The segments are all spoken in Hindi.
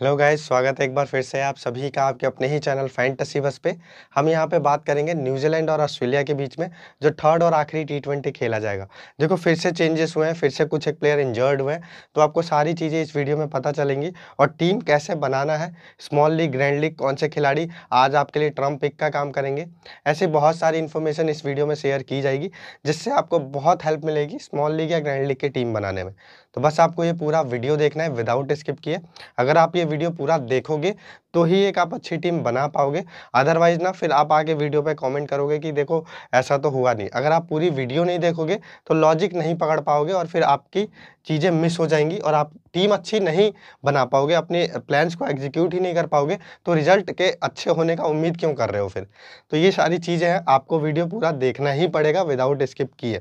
हेलो गाइस स्वागत है एक बार फिर से आप सभी का आपके अपने ही चैनल फैंटसी बस पे हम यहाँ पे बात करेंगे न्यूजीलैंड और ऑस्ट्रेलिया के बीच में जो थर्ड और आखिरी टी ट्वेंटी खेला जाएगा देखो फिर से चेंजेस हुए हैं फिर से कुछ एक प्लेयर इंजर्ड हुए हैं तो आपको सारी चीज़ें इस वीडियो में पता चलेंगी और टीम कैसे बनाना है स्मॉल लीग ग्रैंड लीग कौन से खिलाड़ी आज आपके लिए ट्रम्प पिक का काम करेंगे ऐसी बहुत सारी इन्फॉर्मेशन इस वीडियो में शेयर की जाएगी जिससे आपको बहुत हेल्प मिलेगी स्मॉल लीग या ग्रैंड लीग की टीम बनाने में तो बस आपको ये पूरा वीडियो देखना है विदाउट स्किप किए अगर आप ये वीडियो पूरा देखोगे तो ही एक आप अच्छी टीम बना पाओगे अदरवाइज ना फिर आप आगे वीडियो पे कमेंट करोगे कि देखो ऐसा तो हुआ नहीं अगर आप पूरी वीडियो नहीं देखोगे तो लॉजिक नहीं पकड़ पाओगे और फिर आपकी चीज़ें मिस हो जाएंगी और आप टीम अच्छी नहीं बना पाओगे अपने प्लान्स को एग्जीक्यूट ही नहीं कर पाओगे तो रिजल्ट के अच्छे होने का उम्मीद क्यों कर रहे हो फिर तो ये सारी चीज़ें हैं आपको वीडियो पूरा देखना ही पड़ेगा विदाउट स्किप किए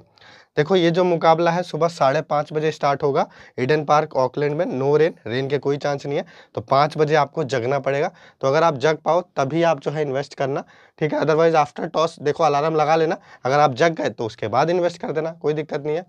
देखो ये जो मुकाबला है सुबह साढ़े पाँच बजे स्टार्ट होगा इडन पार्क ऑकलैंड में नो रेन रेन के कोई चांस नहीं है तो पाँच बजे आपको जगना पड़ेगा तो अगर आप जग पाओ तभी आप जो है इन्वेस्ट करना ठीक है अदरवाइज आफ्टर टॉस देखो अलार्म लगा लेना अगर आप जग गए तो उसके बाद इन्वेस्ट कर देना कोई दिक्कत नहीं है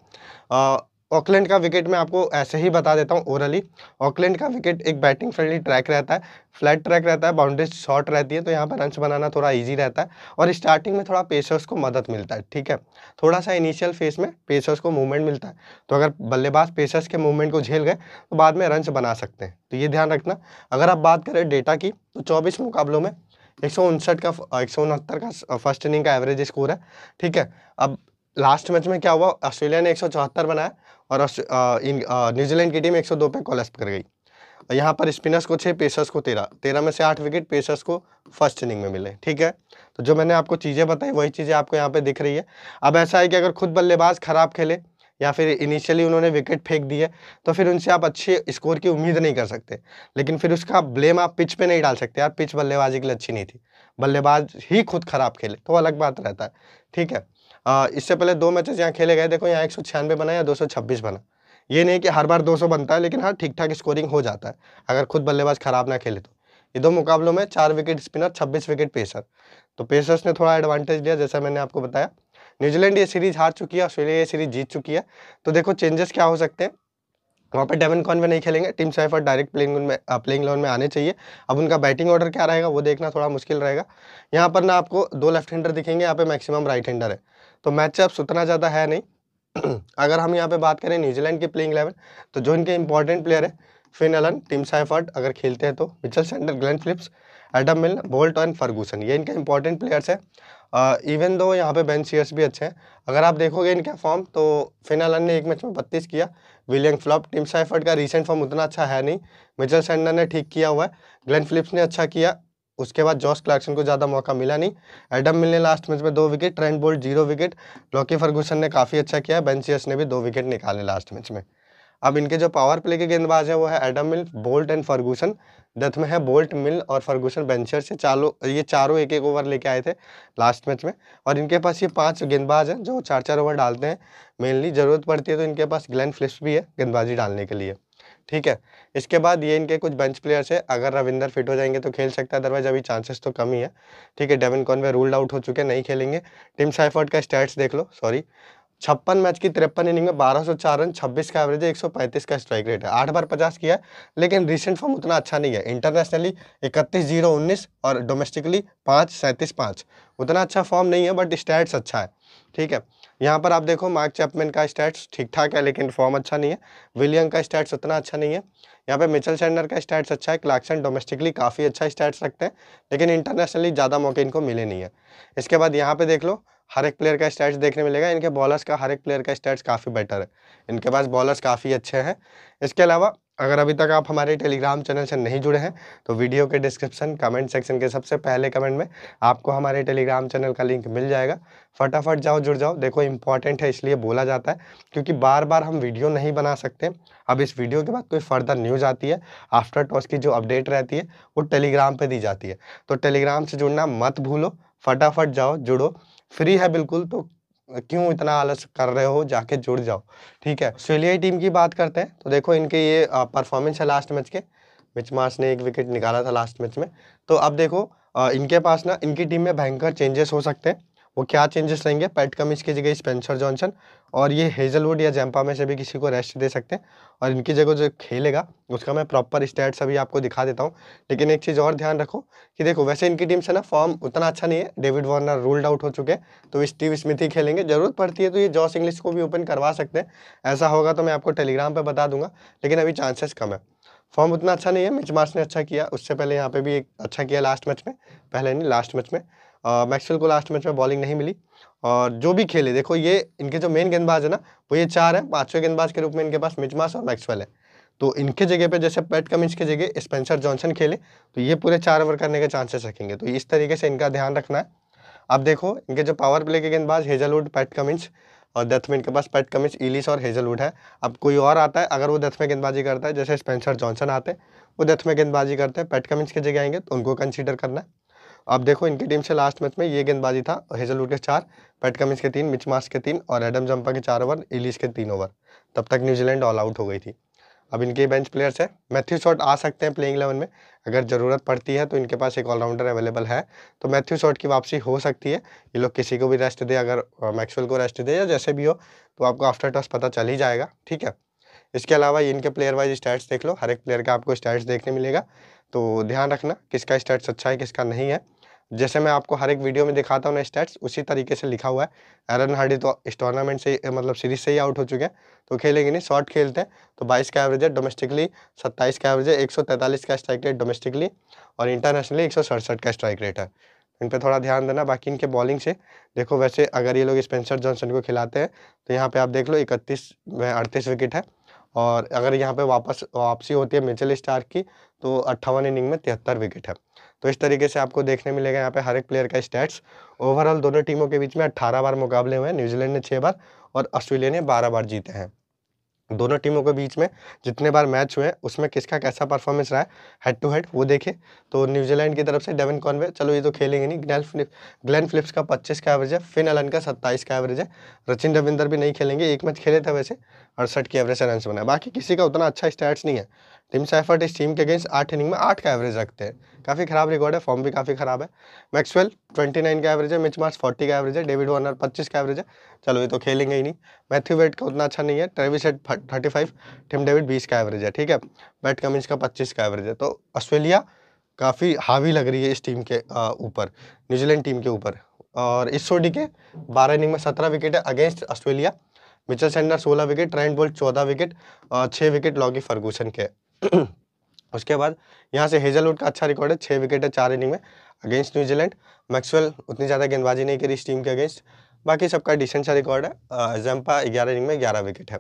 आ, ऑकलैंड का विकेट मैं आपको ऐसे ही बता देता हूँ ओरली ऑकलैंड का विकेट एक बैटिंग फ्रेंडली ट्रैक रहता है फ्लैट ट्रैक रहता है बाउंड्री शॉर्ट रहती है तो यहाँ पर रन बनाना थोड़ा ईजी रहता है और स्टार्टिंग में थोड़ा पेसर्स को मदद मिलता है ठीक है थोड़ा सा इनिशियल फेस में पेसर्स को मूवमेंट मिलता है तो अगर बल्लेबाज पेसर्स के मूवमेंट को झेल गए तो बाद में रन बना सकते हैं तो ये ध्यान रखना अगर आप बात करें डेटा की तो चौबीस मुकाबलों में एक का एक का फर्स्ट इनिंग का एवरेज स्कोर है ठीक है अब लास्ट मैच में क्या हुआ ऑस्ट्रेलिया ने एक बनाया और न्यूजीलैंड की टीम 102 पे कोलेप्स कर गई यहाँ पर स्पिनर्स को छः पेसर्स को तेरह तेरह में से आठ विकेट पेसर्स को फर्स्ट इनिंग में मिले ठीक है तो जो मैंने आपको चीज़ें बताई वही चीज़ें आपको यहाँ पे दिख रही है अब ऐसा है कि अगर खुद बल्लेबाज खराब खेले या फिर इनिशियली उन्होंने विकेट फेंक दिए तो फिर उनसे आप अच्छे स्कोर की उम्मीद नहीं कर सकते लेकिन फिर उसका ब्लेम आप पिच पे नहीं डाल सकते यार पिच बल्लेबाजी के लिए अच्छी नहीं थी बल्लेबाज ही खुद खराब खेले तो अलग बात रहता है ठीक है इससे पहले दो मैचेस यहाँ खेले गए देखो यहाँ एक सौ छियानवे बना या दो सौ छब्बीस बना ये नहीं कि हर बार 200 बनता है लेकिन हाँ ठीक ठाक स्कोरिंग हो जाता है अगर खुद बल्लेबाज खराब ना खेले तो ये दो मुकाबलों में चार विकेट स्पिनर छब्बीस विकेट पेसर तो पेसर्स ने थोड़ा एडवांटेज लिया जैसा मैंने आपको बताया न्यूजीलैंड ये सीरीज हार चुकी है ऑस्ट्रेलिया ये सीरीज जीत चुकी है तो देखो चेंजेस क्या हो सकते हैं वहाँ पर डेवन कॉन में नहीं खेलेंगे टीम सैफर डायरेक्ट प्लेइंग में प्लेइंग लोन में आने चाहिए अब उनका बैटिंग ऑर्डर क्या रहेगा वो देखना थोड़ा मुश्किल रहेगा यहाँ पर ना आपको दो लेफ्ट हैंडर दिखेंगे यहाँ पे मैक्सिमम राइट हैंडर है तो मैचअप्स उतना ज़्यादा है नहीं अगर हम यहाँ पे बात करें न्यूजीलैंड की प्लेइंग इलेवन तो जो इनके इंपॉर्टेंट प्लेयर है फिन एलन टिम साइफर्ट अगर खेलते हैं तो Mitchell Santner Glenn Phillips Adam Milne Boult and Ferguson ये इनके इंपॉर्टेंट प्लेयर्स हैं इवन दो यहाँ पे बेन सीयर्स भी अच्छे हैं अगर आप देखोगे इनका फॉर्म तो फिनालन ने एक मैच में बत्तीस किया विलियम फ्लॉप टिम साइफर्ट का रिसेंट फॉर्म उतना अच्छा है नहीं मिचल सेंडर ने ठीक किया हुआ है ग्लैन फिलिप्स ने अच्छा किया उसके बाद जॉस क्लार्कसन को ज़्यादा मौका मिला नहीं एडम मिल ने लास्ट मैच में दो wicket Trent Boult zero wicket Lockie Ferguson ने काफ़ी अच्छा किया बेंसियस ने भी दो विकेट निकाले लास्ट मैच में अब इनके जो पावर प्ले के गेंदबाज हैं वो है Adam Milne Boult and Ferguson death में है बोल्ट मिल और फर्गूसन बेंचर से चारों ये चारों एक एक ओवर लेके आए थे लास्ट मैच में और इनके पास ये पांच गेंदबाज हैं जो चार चार ओवर डालते हैं मेनली ज़रूरत पड़ती है तो इनके पास ग्लैन फ्लिप्स भी है गेंदबाजी डालने के लिए ठीक है इसके बाद ये इनके कुछ बेंच प्लेयर्स है अगर रविंदर फिट हो जाएंगे तो खेल सकता है अदरवाइज अभी चांसेस तो कम ही है ठीक है डेविन कॉनवे रूल्ड आउट हो चुके हैं नहीं खेलेंगे टीम साइफर्ट का स्टैट्स देख लो सॉरी छप्पन मैच की तिरपन इनिंग में बारह सौ चार रन छब्बीस का एवरेज है एक सौ पैंतीस का स्ट्राइक रेट है आठ बार पचास किया है लेकिन रिसेंट फॉर्म उतना अच्छा नहीं है इंटरनेशनली इकतीस जीरो उन्नीस और डोमेस्टिकली पाँच सैंतीस पाँच उतना अच्छा फॉर्म नहीं है बट स्टैट्स अच्छा है ठीक है यहाँ पर आप देखो मार्क चैपमैन का स्टैट्स ठीक ठाक है लेकिन फॉर्म अच्छा नहीं है विलियम का स्टैट्स उतना अच्छा नहीं है यहाँ पे मिचल सेंडर का स्टैट्स अच्छा है क्लाक्सन डोमेस्टिकली काफ़ी अच्छा स्टैट्स रखते हैं लेकिन इंटरनेशनली ज़्यादा मौके इनको मिले नहीं है इसके बाद यहाँ पे देख लो हर एक प्लेयर का स्टैट्स देखने मिलेगा इनके बॉलर्स का हर एक प्लेयर का स्टैट्स काफ़ी बेटर है इनके पास बॉलर्स काफ़ी अच्छे हैं इसके अलावा अगर अभी तक आप हमारे टेलीग्राम चैनल से नहीं जुड़े हैं तो वीडियो के डिस्क्रिप्शन कमेंट सेक्शन के सबसे पहले कमेंट में आपको हमारे टेलीग्राम चैनल का लिंक मिल जाएगा फटाफट जाओ जुड़ जाओ देखो इंपॉर्टेंट है इसलिए बोला जाता है क्योंकि बार बार हम वीडियो नहीं बना सकते अब इस वीडियो के बाद कोई फर्दर न्यूज़ आती है आफ्टर टॉस की जो अपडेट रहती है वो टेलीग्राम पर दी जाती है तो टेलीग्राम से जुड़ना मत भूलो फटाफट जाओ जुड़ो फ्री है बिल्कुल तो क्यों इतना आलस कर रहे हो जाके जुड़ जाओ ठीक है ऑस्ट्रेलियाई टीम की बात करते हैं तो देखो इनके ये परफॉर्मेंस है लास्ट मैच के मिच मार्स ने एक विकेट निकाला था लास्ट मैच में तो अब देखो इनके पास ना इनकी टीम में भयंकर चेंजेस हो सकते हैं वो क्या चेंजेस रहेंगे पैट कमिंस की जगह स्पेंसर जॉनसन और ये हेजलवुड या जैम्पा में से भी किसी को रेस्ट दे सकते हैं और इनकी जगह जो खेलेगा उसका मैं प्रॉपर स्टैट्स अभी आपको दिखा देता हूँ लेकिन एक चीज़ और ध्यान रखो कि देखो वैसे इनकी टीम से ना फॉर्म उतना अच्छा नहीं है डेविड वार्नर रूल्ड आउट हो चुके हैं तो स्टीव स्मिथ ही खेलेंगे ज़रूरत पड़ती है तो ये जॉस इंग्लिश को भी ओपन करवा सकते हैं ऐसा होगा तो मैं आपको टेलीग्राम पर बता दूंगा लेकिन अभी चांसेस कम है फॉर्म उतना अच्छा नहीं है मिच मार्च ने अच्छा किया उससे पहले यहाँ पे भी एक अच्छा किया लास्ट मैच में पहले नहीं लास्ट मैच में मैक्सवेल को लास्ट मैच में बॉलिंग नहीं मिली और जो भी खेले देखो ये इनके जो मेन गेंदबाज है ना वो ये चार है पाँचवें गेंदबाज के रूप में इनके पास मिजमास और मैक्सवेल है तो इनके जगह पे जैसे पैट कमिंस की जगह स्पेंसर जॉनसन खेले तो ये पूरे चार ओवर करने के चांसेस रखेंगे तो इस तरीके से इनका ध्यान रखना है अब देखो इनके जो पावर प्ले के गेंदबाज हेजलवुड पैट कमिंस और डेथ में इनके पास पैट कमिंस इलिस और हेजलवुड है अब कोई और आता है अगर वो डेथ में गेंदबाजी करता है जैसे स्पेंसर जॉनसन आते हैं वो डेथ में गेंदबाजी करते हैं पैट कमिंस की जगह आएंगे तो उनको कंसिडर करना है अब देखो इनकी टीम से लास्ट मैच में ये गेंदबाजी था हेजलवुड के चार पैट कमिंस के तीन मिच मार्स के तीन और एडम जंपा के चार ओवर इलिस के तीन ओवर तब तक न्यूजीलैंड ऑल आउट हो गई थी अब इनके बेंच प्लेयर्स हैं मैथ्यू शॉट आ सकते हैं प्लेइंग इलेवन में अगर ज़रूरत पड़ती है तो इनके पास एक ऑलराउंडर अवेलेबल है तो मैथ्यू शॉट की वापसी हो सकती है ये लोग किसी को भी रेस्ट दे अगर मैक्सवेल को रेस्ट दे या जैसे भी हो तो आपको आफ्टर टॉस पता चल ही जाएगा ठीक है इसके अलावा इनके प्लेयर वाइज स्टैट्स देख लो हर एक प्लेयर का आपको स्टैट्स देखने मिलेगा तो ध्यान रखना किसका स्टैट्स अच्छा है किसका नहीं है जैसे मैं आपको हर एक वीडियो में दिखाता हूँ ना स्टैट्स उसी तरीके से लिखा हुआ है एरन हार्डी तो इस टूर्नामेंट से मतलब सीरीज से ही आउट हो चुके हैं तो खेलेंगे नहीं शॉर्ट खेलते हैं तो 22 का एवरेज है डोमेस्टिकली 27 का एवरेज है 143 का स्ट्राइक रेट डोमेस्टिकली और इंटरनेशनली एक का स्ट्राइक रेट है इन पर थोड़ा ध्यान देना बाकी इनके बॉलिंग से देखो वैसे अगर ये लोग स्पेंसर जॉनसन को खिलाते हैं तो यहाँ पर आप देख लो इकतीस में अड़तीस विकेट है और अगर यहाँ पर वापस वापसी होती है मिचल स्टार की तो अट्ठावन इनिंग में तिहत्तर विकेट है तो इस तरीके से आपको देखने मिलेगा यहाँ पे हर एक प्लेयर का स्टैट्स ओवरऑल दोनों टीमों के बीच में अट्ठारह बार मुकाबले हुए हैं न्यूजीलैंड ने छः बार और ऑस्ट्रेलिया ने बारह बार जीते हैं दोनों टीमों के बीच में जितने बार मैच हुए उसमें किसका कैसा परफॉर्मेंस रहा है हेड टू हेड वो देखें तो न्यूजीलैंड की तरफ से डेविन कॉनवे चलो ये तो खेलेंगे नहीं ग्लैन फ्लिप ग्लैन फिलिप्स का 25 का एवरेज है फिन अलन का 27 का एवरेज है रचिन रविंदर भी नहीं खेलेंगे एक मैच खेले थे वैसे अड़सठ की एवरेज से रन बनाए बाकी किसी का उतना अच्छा स्टैट्स नहीं है टीम सैफर्ट इस टीम के अगेंस्ट आठ इनिंग में आठ का एवरेज रखते हैं काफ़ी खराब रिकॉर्ड है फॉर्म भी काफ़ी खराब है मैक्सवेल 29 का एवरेज है मिच मार्स 40 का एवरेज है डेविड वार्नर 25 का एवरेज है चलो ये तो खेलेंगे ही नहीं मैथ्यू वेट का उतना अच्छा नहीं है Travis Head thirty five Tim David बीस का एवरेज है ठीक है बैट कमिंस का पच्चीस का एवरेज है तो ऑस्ट्रेलिया काफ़ी हावी लग रही है इस टीम के ऊपर न्यूजीलैंड टीम के ऊपर और इस सोडी के बारह इनिंग में सत्रह विकेट है अगेंस्ट ऑस्ट्रेलिया मिचल सेंडर सोलह विकेट ट्रेंड बोल्ट चौदह विकेट छः विकेट लॉगी फर्गूसन के उसके बाद यहाँ से हेजलवुड का अच्छा रिकॉर्ड है छः विकेट है चार इनिंग में अगेंस्ट न्यूजीलैंड मैक्सवेल उतनी ज़्यादा गेंदबाजी नहीं करी इस टीम के अगेंस्ट बाकी सबका डिसेंट सा रिकॉर्ड है जम्पा ग्यारह इनिंग में ग्यारह विकेट है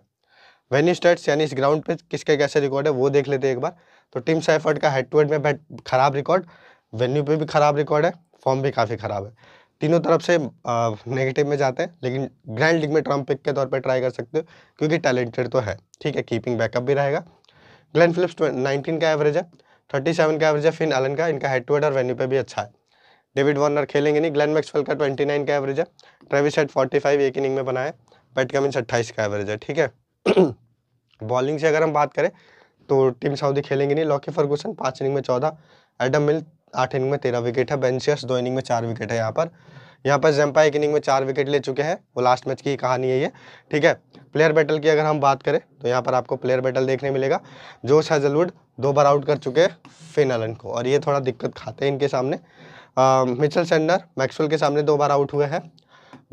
वेन्यू स्टेट्स यानी इस ग्राउंड पे किसके कैसे रिकॉर्ड है वो देख लेते हैं एक बार तो टीम सैफर्ड का हेड टू हेड में खराब रिकॉर्ड वेन्यू पे भी खराब रिकॉर्ड है फॉर्म भी काफ़ी ख़राब है तीनों तरफ से नेगेटिव में जाते हैं लेकिन ग्रैंड लीग में ट्रम्प पिक के तौर पर ट्राई कर सकते हो क्योंकि टैलेंटेड तो है ठीक है कीपिंग बैकअप भी रहेगा ग्लैन फिलिप्स नाइनटीन का एवरेज है थर्टी सेवन का एवरेज है फिन एलन का इनका हेड टू हेड और वेन्यू पे भी अच्छा है डेविड वार्नर खेलेंगे नहीं ग्लैन मैक्सवेल का ट्वेंटी नाइन का एवरेज है ट्रेविस हेड फोर्टी फाइव एक इनिंग में बनाए पैट कमिंस अट्ठाइस का एवरेज है ठीक है बॉलिंग से अगर हम बात करें तो टीम साउदी खेलेंगे नहीं लॉकी फर्गूसन पाँच इनिंग में चौदह एडम मिल आठ इनिंग में तेरह विकेट है बेंसियस दो इनिंग में चार विकेट है यहाँ पर यहाँ पर जम्पा एक इनिंग में चार विकेट ले चुके हैं वो लास्ट मैच की कहानी है ये ठीक है प्लेयर बैटल की अगर हम बात करें तो यहाँ पर आपको प्लेयर बैटल देखने मिलेगा जोश हेजलवुड दो बार आउट कर चुके हैं फिन एलन को और ये थोड़ा दिक्कत खाते हैं इनके सामने मिचल सेंडर मैक्सवेल के सामने दो बार आउट हुए हैं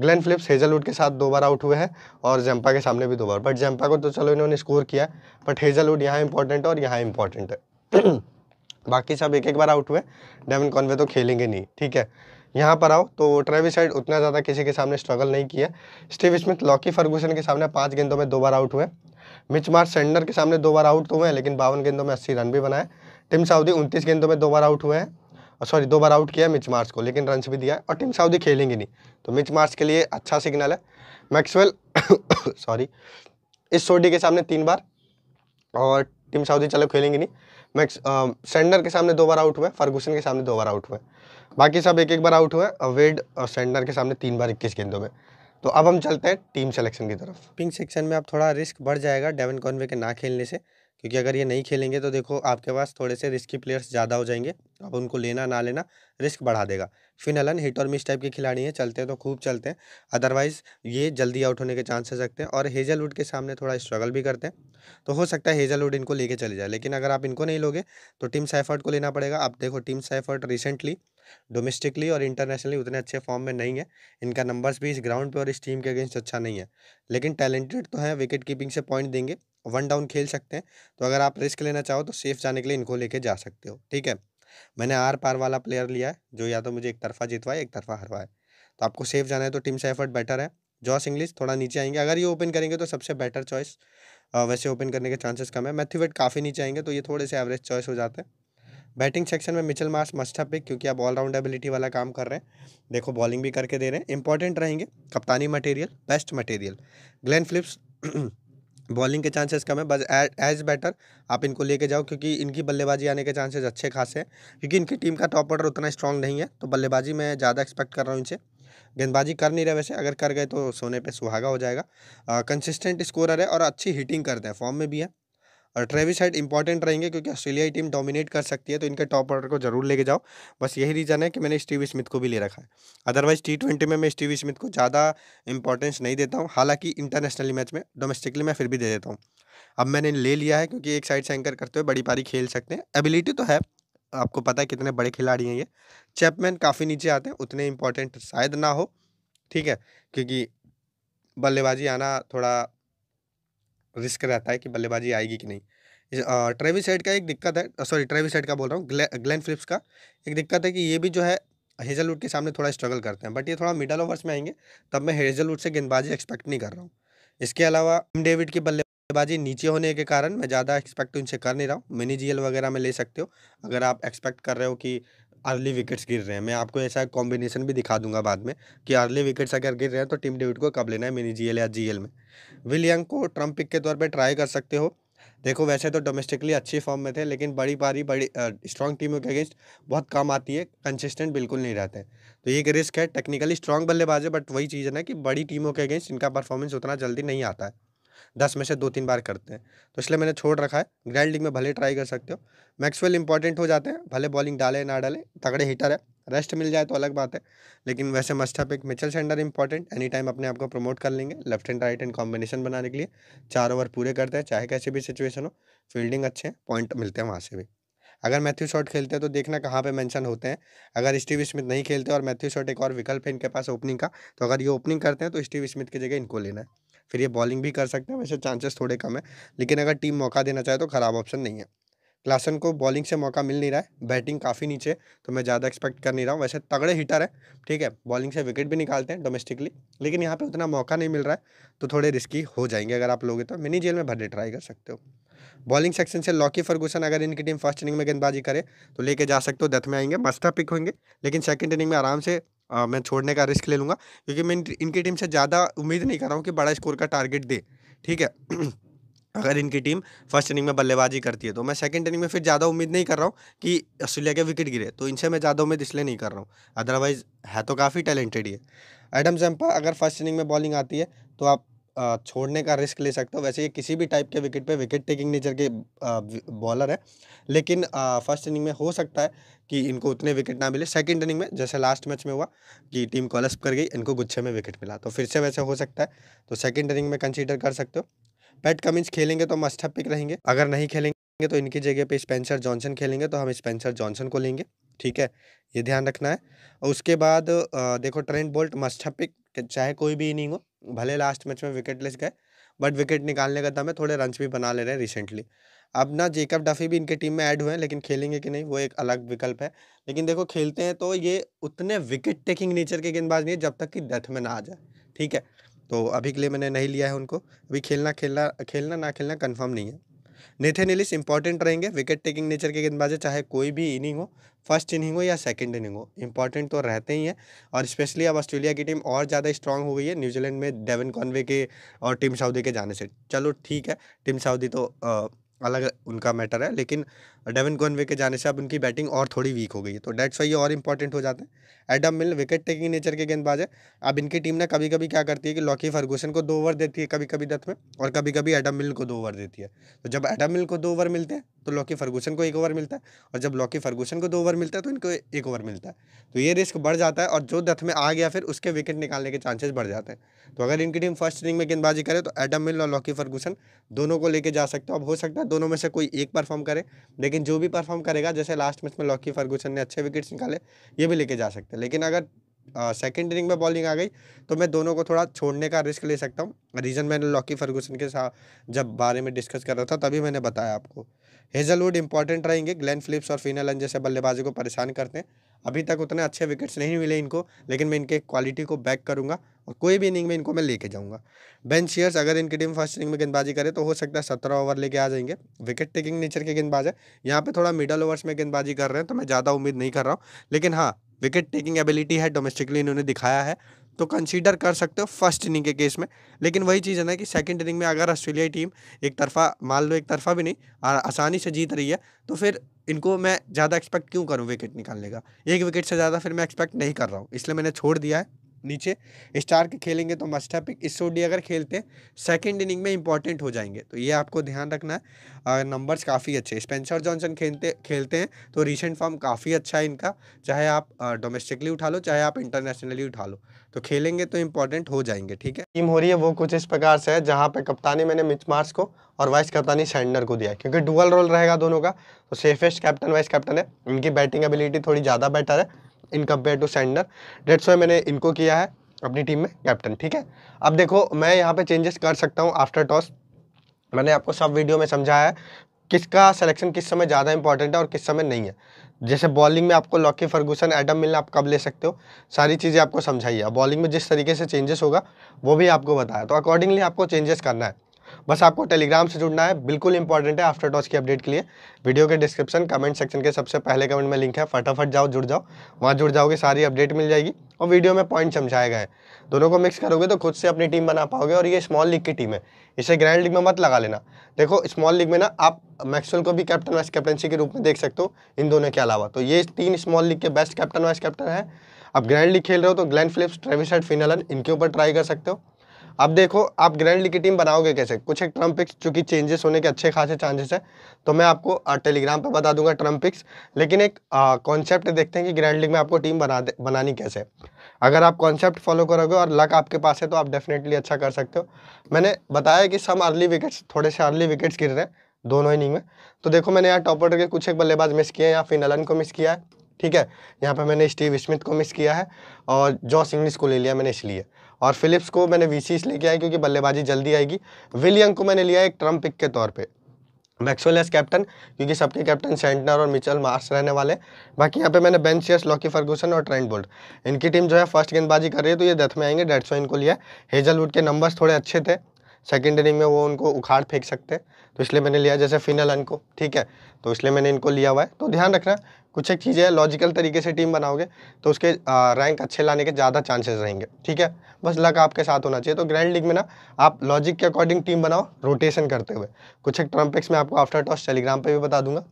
ग्लेन फिलिप्स हेजलवुड के साथ दो बार आउट हुए हैं और जैम्पा के सामने भी दो बार बट जैम्पा को तो चलो इन्होंने स्कोर किया बट हेजलवुड यहाँ इंपॉर्टेंट है और यहाँ इंपॉर्टेंट है बाकी सब एक एक बार आउट हुए डेविन कॉन्वे तो खेलेंगे नहीं ठीक है यहाँ पर आओ तो ट्रेविस साइड उतना ज़्यादा किसी के सामने स्ट्रगल नहीं किया स्टीव स्मिथ लॉकी फर्गूसन के सामने पाँच गेंदों में दो बार आउट हुए मिच मार्च सेंडर के सामने दो बार आउट तो हुए हैं लेकिन बावन गेंदों में अस्सी रन भी बनाए टिम साउदी उनतीस गेंदों में दो बार आउट हुए हैं और सॉरी दो बार आउट किया मिच मार्च को लेकिन रन भी दिया और टीम साउदी खेलेंगे नहीं तो मिच मार्च के लिए अच्छा सिग्नल है मैक्सवेल सॉरी इस सोडी के सामने तीन बार और टीम साउदी चलो खेलेंगे नहीं मैक्स सेंडर um, के सामने दो बार आउट हुए फर्गूसन के सामने दो बार आउट हुए बाकी सब एक एक बार आउट हुए वेड और सेंडर के सामने तीन बार इक्कीस गेंदों में तो अब हम चलते हैं टीम सेलेक्शन की तरफ पिंक सेक्शन में अब थोड़ा रिस्क बढ़ जाएगा डेवन कॉनवे के ना खेलने से क्योंकि अगर ये नहीं खेलेंगे तो देखो आपके पास थोड़े से रिस्की प्लेयर्स ज़्यादा हो जाएंगे अब उनको लेना ना लेना रिस्क बढ़ा देगा फिन अलन हिट और मिस टाइप के खिलाड़ी हैं चलते हैं तो खूब चलते हैं अदरवाइज़ ये जल्दी आउट होने के चांसेस रखते हैं और हेजलवुड के सामने थोड़ा स्ट्रगल भी करते हैं तो हो सकता है हेजलवुड इनको लेके चले जाए लेकिन अगर आप इनको नहीं लोगे तो टीम सैफर्ट को लेना पड़ेगा आप देखो टीम सैफर्ट रिसेंटली डोमेस्टिकली और इंटरनेशनली उतने अच्छे फॉर्म में नहीं है इनका नंबर्स भी इस ग्राउंड पे और इस टीम के अगेंस्ट अच्छा नहीं है लेकिन टैलेंटेड तो हैं विकेट कीपिंग से पॉइंट देंगे वन डाउन खेल सकते हैं तो अगर आप रिस्क लेना चाहो तो सेफ जाने के लिए इनको लेके जा सकते हो ठीक है मैंने आर पार वाला प्लेयर लिया है जो या तो मुझे एक तरफा जितवाए एक तरफा हरवाए तो आपको सेफ जाना है तो टीम से एफर्ट बेटर है जॉस इंग्लिश थोड़ा नीचे आएंगे अगर ये ओपन करेंगे तो सबसे बेटर चॉइस वैसे ओपन करने के चांसेस कम है मैथ्यू वेट काफ़ी नीचे आएंगे तो ये थोड़े से एवरेज चॉइस हो जाते हैं बैटिंग सेक्शन में मिचल मार्स मस्टअप पिक क्योंकि आप ऑलराउंड एबिलिटी वाला काम कर रहे हैं देखो बॉलिंग भी करके दे रहे हैं इंपॉर्टेंट रहेंगे कप्तानी material best material Glenn Phillips bowling के चांसेस कम है बस एज बेटर आप इनको लेके जाओ क्योंकि इनकी बल्लेबाजी आने के चांसेस अच्छे खासे हैं क्योंकि इनकी टीम का टॉप ऑर्डर उतना स्ट्रॉन्ग नहीं है तो बल्लेबाजी मैं ज़्यादा एक्सपेक्ट कर रहा हूँ इनसे गेंदबाजी कर नहीं रहे वैसे अगर कर गए तो सोने पे सुहागा हो जाएगा कंसिस्टेंट स्कोरर है और अच्छी हिटिंग करते हैं फॉर्म में भी है और ट्रेविस हेड इंपॉर्टेंट रहेंगे क्योंकि ऑस्ट्रेलियाई टीम डोमिनेट कर सकती है तो इनके टॉप ऑर्डर को जरूर लेके जाओ बस यही रीज़न है कि मैंने स्टीवी स्मिथ को भी ले रखा है अदरवाइज टी ट्वेंटी में मैं स्टीवी स्मिथ को ज़्यादा इंपॉर्टेंस नहीं देता हूँ हालांकि इंटरनेशनली मैच में डोमेस्टिकली मैं फिर भी दे देता हूँ अब मैंने ले लिया है क्योंकि एक साइड से एंकर करते हुए बड़ी पारी खेल सकते हैं एबिलिटी तो है आपको पता है कितने बड़े खिलाड़ी हैं ये चैपमैन काफ़ी नीचे आते हैं उतने इंपॉर्टेंट शायद ना हो ठीक है क्योंकि बल्लेबाजी आना थोड़ा रिस्क रहता है कि बल्लेबाजी आएगी कि नहीं ट्रेविस हेड का एक दिक्कत है सॉरी ट्रेविस हेड का बोल रहा हूँ ग्लैन फिलिप्स का एक दिक्कत है कि ये भी जो है हेजलवुड के सामने थोड़ा स्ट्रगल करते हैं बट ये थोड़ा मिडल ओवर्स में आएंगे तब मैं हेजलवुड से गेंदबाजी एक्सपेक्ट नहीं कर रहा हूँ इसके अलावा डेविड की बल्लेबाजी नीचे होने के कारण मैं ज़्यादा एक्सपेक्ट उनसे कर नहीं रहा हूँ मिनी जी वगैरह में ले सकते हो अगर आप एक्सपेक्ट कर रहे हो कि अर्ली विकेट्स गिर रहे हैं मैं आपको ऐसा कॉम्बिनेशन भी दिखा दूंगा बाद में कि अर्ली विकेट्स अगर गिर रहे हैं तो टीम डेविड को कब लेना है मिनी जी या जी में विलियम को ट्रम्प पिक के तौर पर ट्राई कर सकते हो देखो वैसे तो डोमेस्टिकली अच्छी फॉर्म में थे लेकिन बड़ी पारी बड़ी स्ट्रॉन्ग टीमों के अगेंस्ट बहुत कम आती है कंसिस्टेंट बिल्कुल नहीं रहते हैं तो ये एक रिस्क है टेक्निकली स्ट्रॉन्ग बल्लेबाज है बट वही चीज़ है ना कि बड़ी टीमों के अगेंस्ट इनका परफॉर्मेंस उतना जल्दी नहीं आता है दस में से दो तीन बार करते हैं तो इसलिए मैंने छोड़ रखा है ग्रैंड लीग में भले ट्राई कर सकते हो मैक्सवेल इंपॉर्टेंट हो जाते हैं भले बॉलिंग डाले ना डाले तगड़े हिटर है रेस्ट मिल जाए तो अलग बात है लेकिन वैसे मस्टअप एक Mitchell Santner important any time अपने आप को प्रमोट कर लेंगे left hand right hand combination बनाने के लिए चार ओवर पूरे करते हैं चाहे कैसे भी सिचुएशन हो फील्डिंग अच्छे हैं पॉइंट मिलते हैं वहाँ से भी अगर मैथ्यू शॉट खेलते हैं तो देखना कहाँ पे मेंशन होते हैं अगर स्टीव स्मिथ नहीं खेलते और मैथ्यू शॉट एक और विकल्प है इनके पास ओपनिंग का तो अगर ये ओपनिंग करते हैं तो स्टीव स्मिथ की जगह इनको लेना है फिर ये बॉलिंग भी कर सकते हैं वैसे चांसेस थोड़े कम है लेकिन अगर टीम मौका देना चाहे तो ख़राब ऑप्शन नहीं है क्लासन को बॉलिंग से मौका मिल नहीं रहा है बैटिंग काफ़ी नीचे तो मैं ज़्यादा एक्सपेक्ट कर नहीं रहा हूँ वैसे तगड़े हिटर है ठीक है बॉलिंग से विकेट भी निकालते हैं डोमेस्टिकली लेकिन यहाँ पे उतना मौका नहीं मिल रहा है तो थोड़े रिस्की हो जाएंगे अगर आप लोगे तो मिनी जेल में भरने ट्राई कर सकते हो बॉलिंग सेक्शन से लॉकी फर्गूसन अगर इनकी टीम फर्स्ट इनिंग में गेंदबाजी करे तो लेके जा सकते हो डेथ में आएंगे मस्ता पिक होंगे लेकिन सेकंड इनिंग में आराम से आ, मैं छोड़ने का रिस्क ले लूँगा क्योंकि मैं इनकी टीम से ज़्यादा उम्मीद नहीं कर रहा हूँ कि बड़ा स्कोर का टारगेट दे ठीक है अगर इनकी टीम फर्स्ट इनिंग में बल्लेबाजी करती है तो मैं सेकंड इनिंग में फिर ज़्यादा उम्मीद नहीं कर रहा हूँ कि ऑस्ट्रेलिया के विकेट गिरे तो इनसे मैं ज़्यादा उम्मीद इसलिए नहीं कर रहा हूँ अदरवाइज़ है तो काफ़ी टैलेंटेड ही है एडम जम्पा अगर फर्स्ट इनिंग में बॉलिंग आती है तो आप छोड़ने का रिस्क ले सकते हो वैसे ये किसी भी टाइप के विकेट पे विकेट टेकिंग नेचर के बॉलर है लेकिन फर्स्ट इनिंग में हो सकता है कि इनको उतने विकेट ना मिले सेकंड इनिंग में जैसे लास्ट मैच में हुआ कि टीम कॉलस्प कर गई इनको गुच्छे में विकेट मिला तो फिर से वैसे हो सकता है तो सेकेंड इनिंग में कंसिडर कर सकते हो पैट कमिंस खेलेंगे तो मस्ट पिक रहेंगे अगर नहीं खेलेंगे तो इनकी जगह पर स्पेंसर जॉनसन खेलेंगे तो हम स्पेंसर जॉनसन को लेंगे ठीक है ये ध्यान रखना है और उसके बाद देखो ट्रेंट बोल्ट पिक चाहे कोई भी इनिंग हो भले लास्ट मैच में विकेट लेस गए बट विकेट निकालने का दम है थोड़े रन भी बना ले रहे हैं रिसेंटली अब ना जेकब डफी भी इनके टीम में ऐड हुए हैं लेकिन खेलेंगे कि नहीं वो एक अलग विकल्प है लेकिन देखो खेलते हैं तो ये उतने विकेट टेकिंग नेचर के गेंदबाज नहीं है जब तक कि डेथ में ना आ जाए ठीक है तो अभी के लिए मैंने नहीं लिया है उनको अभी खेलना खेलना खेलना ना खेलना कन्फर्म नहीं है नेथन एलिस इंपॉर्टेंट रहेंगे विकेट टेकिंग नेचर के गेंदबाजे चाहे कोई भी इनिंग हो फर्स्ट इनिंग हो या सेकंड इनिंग हो इंपॉर्टेंट तो रहते ही हैं और स्पेशली अब ऑस्ट्रेलिया की टीम और ज़्यादा स्ट्रांग हो गई है न्यूजीलैंड में डेवन कॉनवे के और टीम साउदी के जाने से चलो ठीक है टीम साउदी तो आ, अलग उनका मैटर है लेकिन डेविन गोनवे के जाने से अब उनकी बैटिंग और थोड़ी वीक हो गई है तो डेट्स वाई ये और इंपॉर्टेंट हो जाते हैं Adam Milne wicket taking nature के गेंदबाज है अब इनकी टीम ना कभी कभी क्या करती है कि लॉकी फर्गूसन को दो ओवर देती है कभी कभी दत्त में और कभी कभी एडम मिल को दो ओवर देती है तो जब एडम मिल को दो ओवर मिलते हैं तो लॉकी फर्गूसन को एक ओवर मिलता है और जब लॉकी फर्गूसन को दो ओवर मिलता है तो इनको एक ओवर मिलता है तो ये रिस्क बढ़ जाता है और जो दत्त में आ गया फिर उसके विकेट निकालने के चांसेस बढ़ जाते हैं तो अगर इनकी टीम फर्स्ट इनिंग में गेंदबाजी करे तो एडम मिल और लॉकी फर्गूसन दोनों को लेकर जा सकते हो अब हो सकता है दोनों में से कोई एक परफॉर्म करे लेकिन जो भी परफॉर्म करेगा जैसे लास्ट मैच में लॉकी फर्गूसन ने अच्छे विकेट्स निकाले ये भी लेके जा सकते हैं लेकिन अगर सेकेंड इनिंग में बॉलिंग आ गई तो मैं दोनों को थोड़ा छोड़ने का रिस्क ले सकता हूँ रीज़न मैंने लॉकी फर्गूसन के साथ जब बारे में डिस्कस कर रहा था तभी मैंने बताया आपको हेजलवुड इंपॉर्टेंट रहेंगे ग्लैन फिलिप्स और फिनल जैसे बल्लेबाजी को परेशान करते हैं अभी तक उतने अच्छे विकेट्स नहीं मिले इनको लेकिन मैं इनके क्वालिटी को बैक करूंगा और कोई भी इनिंग में इनको मैं लेके जाऊँगा बेंच शेयर्स अगर इनकी टीम फर्स्ट इनिंग में गेंदबाजी करे तो हो सकता है सत्रह ओवर लेके आ जाएंगे विकेट टेकिंग नेचर के गेंदबाज है यहाँ पर थोड़ा मिडल ओवर्स में गेंदबाजी कर रहे हैं तो मैं ज़्यादा उम्मीद नहीं कर रहा हूँ लेकिन हाँ विकेट टेकिंग एबिलिटी है डोमेस्टिकली इन्होंने दिखाया है तो कंसीडर कर सकते हो फर्स्ट इनिंग के केस में लेकिन वही चीज़ है ना कि सेकंड इनिंग में अगर ऑस्ट्रेलियाई टीम एक तरफा मान लो एक तरफा भी नहीं आसानी से जीत रही है तो फिर इनको मैं ज़्यादा एक्सपेक्ट क्यों करूँ विकेट निकालने का एक विकेट से ज़्यादा फिर मैं एक्सपेक्ट नहीं कर रहा हूँ इसलिए मैंने छोड़ दिया है नीचे स्टार के खेलेंगे तो मस्ट है पिक इस सोडी अगर खेलते हैं सेकेंड इनिंग में इंपॉर्टेंट हो जाएंगे तो ये आपको ध्यान रखना है नंबर्स काफ़ी अच्छे स्पेंसर जॉनसन खेलते खेलते हैं तो रिसेंट फॉर्म काफ़ी अच्छा है इनका चाहे आप डोमेस्टिकली उठा लो चाहे आप इंटरनेशनली उठा लो तो खेलेंगे तो इंपॉर्टेंट हो जाएंगे ठीक है टीम हो रही है वो कुछ इस प्रकार से है जहाँ पर कप्तानी मैंने मिच मार्स को और वाइस कप्तानी सैंडर को दिया है क्योंकि डुअल रोल रहेगा दोनों का तो सेफेस्ट कैप्टन वाइस कैप्टन है इनकी बैटिंग एबिलिटी थोड़ी ज़्यादा बेटर है in compare to Santner that's why मैंने इनको किया है अपनी टीम में कैप्टन ठीक है अब देखो मैं यहाँ पे चेंजेस कर सकता हूँ आफ्टर टॉस मैंने आपको सब वीडियो में समझाया है किसका सिलेक्शन किस समय ज़्यादा इंपॉर्टेंट है और किस समय नहीं है जैसे बॉलिंग में आपको लॉकी फर्गूसन एडम मिलना आप कब ले सकते हो सारी चीज़ें आपको समझाइए बॉलिंग में जिस तरीके से चेंजेस होगा वो भी आपको बताया तो अकॉर्डिंगली आपको चेंजेस करना है बस आपको टेलीग्राम से जुड़ना है बिल्कुल इंपॉर्टेंट है आफ्टर टॉच की अपडेट के लिए वीडियो के डिस्क्रिप्शन कमेंट सेक्शन के सबसे पहले कमेंट में लिंक है फटाफट जाओ जुड़ जाओ वहाँ जुड़ जाओगे सारी अपडेट मिल जाएगी और वीडियो में पॉइंट समझाए गए दोनों को मिक्स करोगे तो खुद से अपनी टीम बना पाओगे और ये स्मॉल लीग की टीम है इसे ग्रैंड लीग में मत लगा लेना देखो स्मॉल लीग में ना आप मैक्सवेल को भी कैप्टन वाइस कैप्टनसी के रूप में देख सकते हो इन दोनों के अलावा तो ये तीन स्मॉल लीग के बेस्ट कैप्टन वाइस कैप्टन है आप ग्रैंड लीग खेल रहे हो तो ग्लैन फिलिप्स ट्रेविस फिनलन इनके ऊपर ट्राई कर सकते हो अब देखो आप ग्रैंड लीग की टीम बनाओगे कैसे कुछ एक ट्रम्प पिक्स चूँकि चेंजेस होने के अच्छे खासे चांसेस हैं तो मैं आपको टेलीग्राम पर बता दूंगा ट्रम्प पिक्स लेकिन एक कॉन्सेप्ट देखते हैं कि ग्रैंड लीग में आपको टीम बना बनानी कैसे अगर आप कॉन्सेप्ट फॉलो करोगे और लक आपके पास है तो आप डेफिनेटली अच्छा कर सकते हो मैंने बताया कि सम अर्ली विकेट्स थोड़े से अर्ली विकेट्स गिर रहे हैं दोनों इनिंग में तो देखो मैंने यहाँ टॉप ऑर्डर के कुछ एक बल्लेबाज मिस किए हैं या फिन नलन को मिस किया है ठीक है यहाँ पर मैंने स्टीव स्मिथ को मिस किया है और जॉस इंग्लिश को ले लिया मैंने इसलिए और फिलिप्स को मैंने वी किया है क्योंकि बल्लेबाजी जल्दी आएगी विलियम को मैंने लिया एक ट्रम्प पिक के तौर पर मैक्सवेल एस कैप्टन क्योंकि सबके कैप्टन सेंटनर और मिचल मार्स रहने वाले बाकी यहाँ पे मैंने बेन लॉकी फर्गूसन और ट्रेंड बोल्ट इनकी टीम जो है फर्स्ट गेंदबाजी कर रही है तो ये डेथ में आएंगे डेट्सो इनको लिया हेजलवुड के नंबर्स थोड़े अच्छे थे सेकेंड इनिंग में वो उनको उखाड़ फेंक सकते हैं तो इसलिए मैंने लिया जैसे फिनल को ठीक है तो इसलिए मैंने इनको लिया हुआ है तो ध्यान रखना कुछ एक चीज़ें लॉजिकल तरीके से टीम बनाओगे तो उसके रैंक अच्छे लाने के ज़्यादा चांसेस रहेंगे ठीक है बस लक आपके साथ होना चाहिए तो ग्रैंड लीग में ना आप लॉजिक के अकॉर्डिंग टीम बनाओ रोटेशन करते हुए कुछ एक ट्रम्पिक्स में आपको आफ्टर टॉस टेलीग्राम पर भी बता दूंगा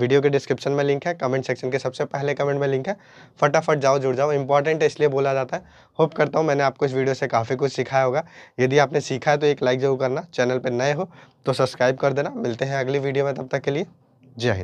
वीडियो के डिस्क्रिप्शन में लिंक है कमेंट सेक्शन के सबसे पहले कमेंट में लिंक है फटाफट जाओ जुड़ जाओ इंपॉर्टेंट इसलिए बोला जाता है होप करता हूँ मैंने आपको इस वीडियो से काफ़ी कुछ सिखाया होगा यदि आपने सीखा है तो एक लाइक जरूर करना चैनल पर नए हो तो सब्सक्राइब कर देना मिलते हैं अगली वीडियो में तब तक के लिए जय हिंद